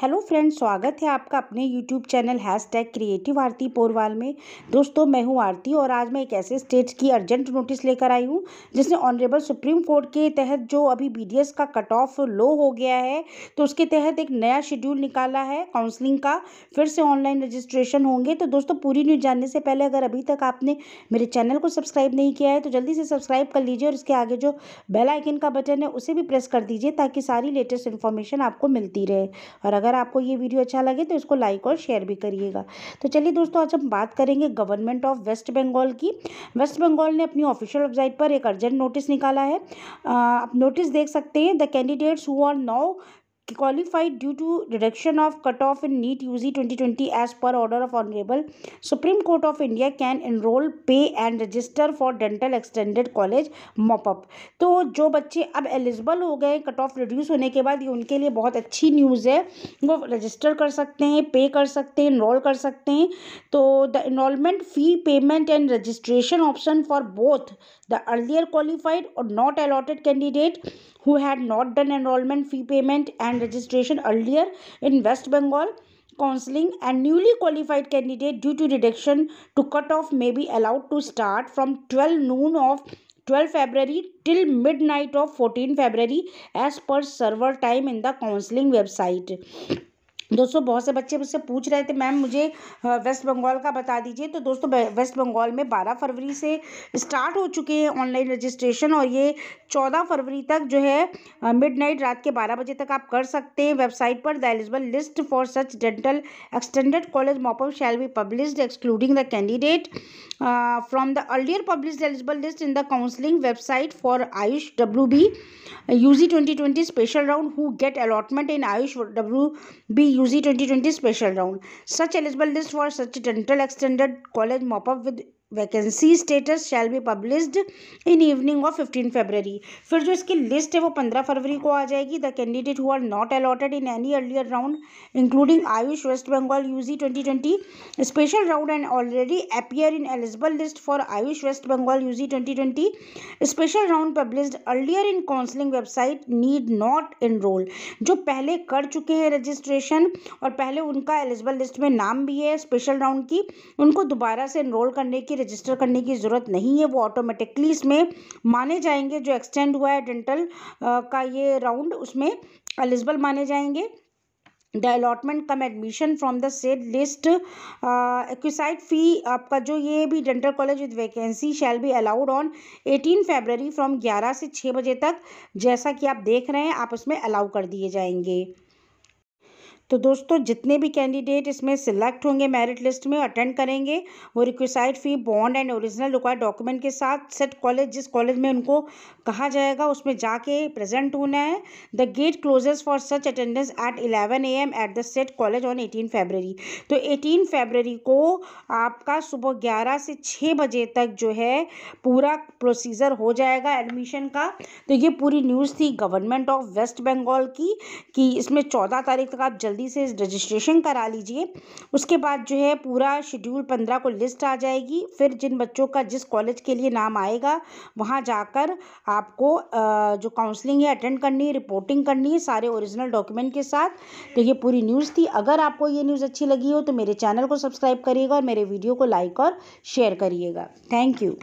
Hello friends स्वागत है आपका अपने YouTube channel hashtag creative Aarti Porwal में दोस्तों मैं हूं आरती और आज मैं एक ऐसे स्टेट की अर्जेंट नोटिस लेकर आई हूं जिसने ऑनरेबल सुप्रीम कोर्ट के तहत जो अभी बीडीएस का कट ऑफ लो हो गया है तो उसके तहत एक नया शेड्यूल निकाला है काउंसलिंग का फिर से ऑनलाइन रजिस्ट्रेशन होंगे तो दोस्तों पूरी न्यूज़ जानने से पहले अगर अभी तक आपने मेरे चैनल को सब्सक्राइब नहीं किया है तो जल्दी से सब्सक्राइब कर लीजिए और इसके आगे जो बेलाइकन का बटन है उसे भी प्रेस कर दीजिए ताकि सारी लेटेस्ट इन्फॉर्मेशन आपको मिलती रहे और अगर अगर आपको ये वीडियो अच्छा लगे तो इसको लाइक और शेयर भी करिएगा तो चलिए दोस्तों आज हम बात करेंगे गवर्नमेंट ऑफ वेस्ट बंगाल की वेस्ट बंगाल ने अपनी ऑफिशियल वेबसाइट पर एक अर्जेंट नोटिस निकाला है आप नोटिस देख सकते हैं the candidates who are now to due of cut off in NEET U G twenty twenty as per order of honourable Supreme Court of India can enrol pay and register for dental extended college mop up तो जो बच्चे अब eligible हो गए cut off reduce होने के बाद ये उनके लिए बहुत अच्छी न्यूज़ है वो रजिस्टर कर सकते हैं पे कर सकते हैं इनरोल कर सकते हैं तो the enrolment fee payment and registration option for both the earlier qualified और not allotted candidate who had not done enrolment fee payment and registration earlier in West Bengal counseling and newly qualified candidate due to reduction to cut-off may be allowed to start from 12 noon of 12 February till midnight of 14 February as per server time in the counseling website. दोस्तों बहुत से बच्चे मुझसे पूछ रहे थे ma'am मुझे waste Bengal का बता दीजिए तो दोस्तों वेस्ट बंगाल में 12 फरवरी से स्टार्ट हो चुके हैं ऑनलाइन रजिस्ट्रेशन और ये 14 फरवरी तक जो है मिडनाइट रात के 12 बजे तक आप कर सकते हैं वेबसाइट पर the eligible list for such dental extended college mop up shall be publish excluding the candidate from the earlier publish eligible list in the counselling website for Ayush W B U G twenty twenty special round who get allotment in Ayush W B UC 2020 special round. Such eligible list for such dental extended college mop up with vacancy status shall be published in evening of fifteen February फिर जो इसकी list है वो पंद्रह फरवरी को आ जाएगी the candidate who are not allotted in any earlier round including Ayush West Bengal U G twenty twenty special round and already appear in eligible list for Ayush West Bengal U G twenty twenty special round published earlier in counselling website need not enrol जो पहले कर चुके हैं registration और पहले उनका eligible list में नाम भी है स्पेशल राउंड की उनको दोबारा से इनरोल करने की रजिस्टर करने की ज़रूरत नहीं है वो ऑटोमेटिकली इसमें माने जाएंगे जो एक्सटेंड हुआ है डेंटल का ये राउंड उसमें एलिजिबल माने जाएंगे the allotment cum admission from the said list एक्साइड फी आपका जो ये भी dental college with vacancy shall be allowed on eighteen February from ग्यारह से छः बजे तक जैसा कि आप देख रहे हैं आप उसमें अलाउ कर दिए जाएंगे तो दोस्तों जितने भी कैंडिडेट इसमें सिलेक्ट होंगे मेरिट लिस्ट में अटेंड करेंगे वो requisite fee bond and original required document के साथ सेट कॉलेज जिस कॉलेज में उनको कहा जाएगा उसमें जाके प्रेजेंट होना है the gate closes for such attendance at eleven A M at the said college on eighteen February तो एटीन फेबररी को आपका सुबह ग्यारह से छः बजे तक जो है पूरा प्रोसीजर हो जाएगा एडमिशन का तो ये पूरी न्यूज़ थी गवर्नमेंट ऑफ वेस्ट बंगाल की कि इसमें चौदह तारीख तक आप जल्दी जल्दी से रजिस्ट्रेशन करा लीजिए उसके बाद जो है पूरा शेड्यूल पंद्रह को लिस्ट आ जाएगी फिर जिन बच्चों का जिस कॉलेज के लिए नाम आएगा वहाँ जाकर आपको जो काउंसलिंग है अटेंड करनी है रिपोर्टिंग करनी है सारे ओरिजिनल डॉक्यूमेंट के साथ तो ये पूरी न्यूज़ थी अगर आपको ये न्यूज़ अच्छी लगी हो तो मेरे चैनल को सब्सक्राइब करिएगा और मेरे वीडियो को लाइक और शेयर करिएगा थैंक यू